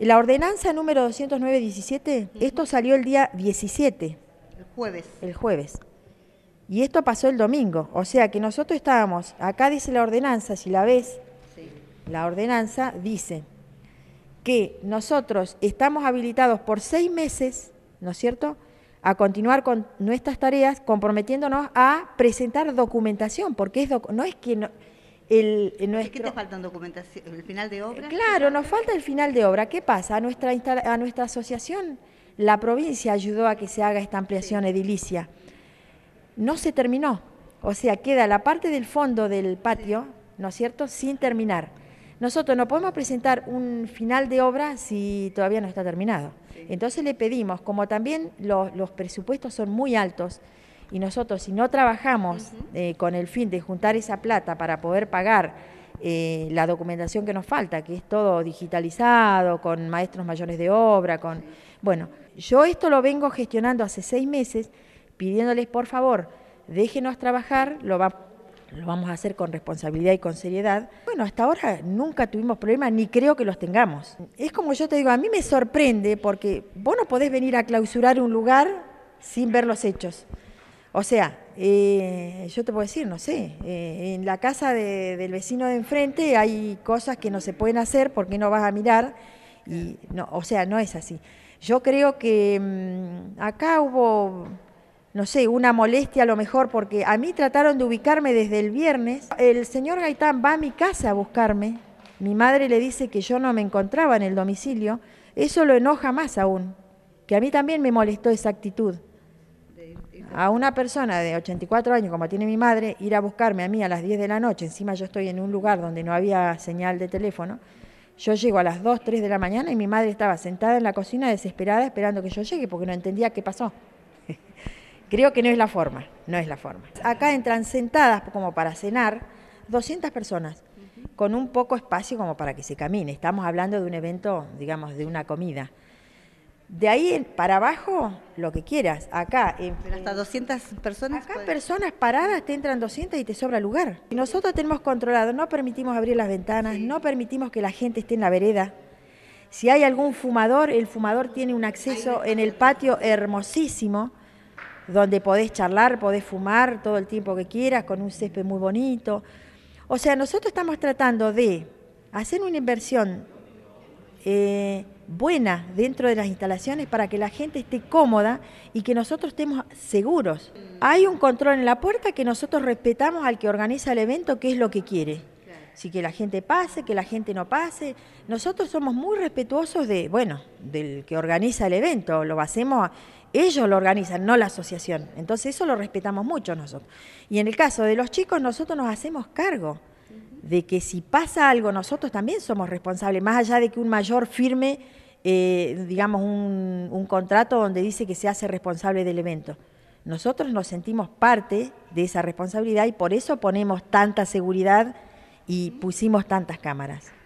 La ordenanza número 209-17, esto salió el día 17. El jueves. El jueves. Y esto pasó el domingo. O sea que nosotros estábamos, acá dice la ordenanza, si la ves, sí. la ordenanza dice que nosotros estamos habilitados por seis meses, ¿no es cierto?, a continuar con nuestras tareas comprometiéndonos a presentar documentación, porque no es que... Eh, ¿Qué te falta documentación? ¿El final de obra? Eh, claro, nos falta el final de obra. ¿Qué pasa? A nuestra, a nuestra asociación, la provincia ayudó a que se haga esta ampliación edilicia. No se terminó. O sea, queda la parte del fondo del patio, ¿no es cierto?, sin terminar. Nosotros no podemos presentar un final de obra si todavía no está terminado. Entonces le pedimos, como también los presupuestos son muy altos, y nosotros si no trabajamos eh, con el fin de juntar esa plata para poder pagar eh, la documentación que nos falta, que es todo digitalizado, con maestros mayores de obra, con... Bueno, yo esto lo vengo gestionando hace seis meses, pidiéndoles por favor, déjenos trabajar, lo, lo vamos a hacer con responsabilidad y con seriedad. Bueno, hasta ahora nunca tuvimos problemas, ni creo que los tengamos. Es como yo te digo, a mí me sorprende porque vos no podés venir a clausurar un lugar sin ver los hechos. O sea, eh, yo te puedo decir, no sé, eh, en la casa del vecino de enfrente hay cosas que no se pueden hacer porque no vas a mirar. Y no, o sea, no es así. Yo creo que mm, acá hubo, no sé, una molestia a lo mejor porque a mí trataron de ubicarme desde el viernes. El señor Gaitán va a mi casa a buscarme. Mi madre le dice que yo no me encontraba en el domicilio. Eso lo enoja más aún, que a mí también me molestó esa actitud a una persona de 84 años como tiene mi madre, ir a buscarme a mí a las 10 de la noche, encima yo estoy en un lugar donde no había señal de teléfono, yo llego a las 2, 3 de la mañana y mi madre estaba sentada en la cocina desesperada esperando que yo llegue porque no entendía qué pasó. Creo que no es la forma, no es la forma. Acá entran sentadas como para cenar 200 personas con un poco espacio como para que se camine. Estamos hablando de un evento, digamos, de una comida. De ahí para abajo, lo que quieras. Acá. hasta 200 personas. Acá, personas paradas, te entran 200 y te sobra lugar. Y nosotros tenemos controlado, no permitimos abrir las ventanas, no permitimos que la gente esté en la vereda. Si hay algún fumador, el fumador tiene un acceso en el patio hermosísimo, donde podés charlar, podés fumar todo el tiempo que quieras, con un césped muy bonito. O sea, nosotros estamos tratando de hacer una inversión eh, dentro de las instalaciones para que la gente esté cómoda y que nosotros estemos seguros. Hay un control en la puerta que nosotros respetamos al que organiza el evento, que es lo que quiere. Si que la gente pase, que la gente no pase. Nosotros somos muy respetuosos de, bueno, del que organiza el evento, lo hacemos, ellos lo organizan, no la asociación. Entonces eso lo respetamos mucho nosotros. Y en el caso de los chicos, nosotros nos hacemos cargo de que si pasa algo nosotros también somos responsables, más allá de que un mayor firme, eh, digamos, un, un contrato donde dice que se hace responsable del evento. Nosotros nos sentimos parte de esa responsabilidad y por eso ponemos tanta seguridad y pusimos tantas cámaras.